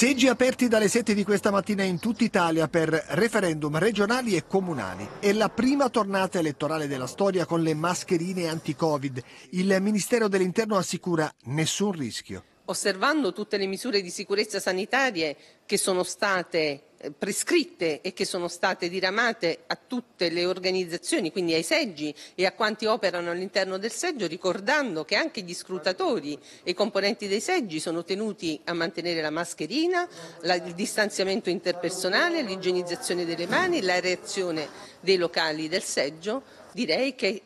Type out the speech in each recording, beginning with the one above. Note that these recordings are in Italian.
Seggi aperti dalle 7 di questa mattina in tutta Italia per referendum regionali e comunali. È la prima tornata elettorale della storia con le mascherine anti-Covid. Il Ministero dell'Interno assicura nessun rischio. Osservando tutte le misure di sicurezza sanitarie che sono state eh, prescritte e che sono state diramate a tutte le organizzazioni, quindi ai seggi e a quanti operano all'interno del seggio, ricordando che anche gli scrutatori e i componenti dei seggi sono tenuti a mantenere la mascherina, la, il distanziamento interpersonale, l'igienizzazione delle mani, la reazione dei locali del seggio, direi che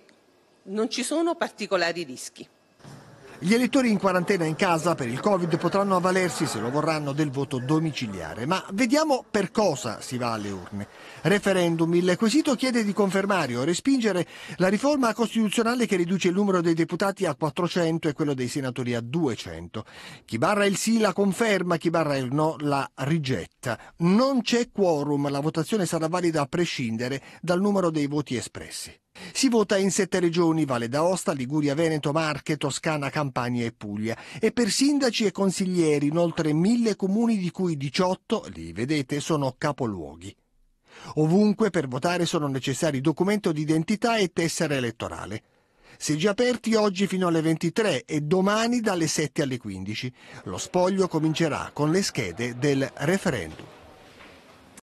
non ci sono particolari rischi. Gli elettori in quarantena in casa per il Covid potranno avvalersi, se lo vorranno, del voto domiciliare. Ma vediamo per cosa si va alle urne. Referendum. Il quesito chiede di confermare o respingere la riforma costituzionale che riduce il numero dei deputati a 400 e quello dei senatori a 200. Chi barra il sì la conferma, chi barra il no la rigetta. Non c'è quorum, la votazione sarà valida a prescindere dal numero dei voti espressi. Si vota in sette regioni, Valle d'Aosta, Liguria, Veneto, Marche, Toscana, Campania e Puglia. E per sindaci e consiglieri in oltre mille comuni di cui 18, li vedete, sono capoluoghi. Ovunque per votare sono necessari documento d'identità e tessera elettorale. Seggi aperti oggi fino alle 23 e domani dalle 7 alle 15. Lo spoglio comincerà con le schede del referendum.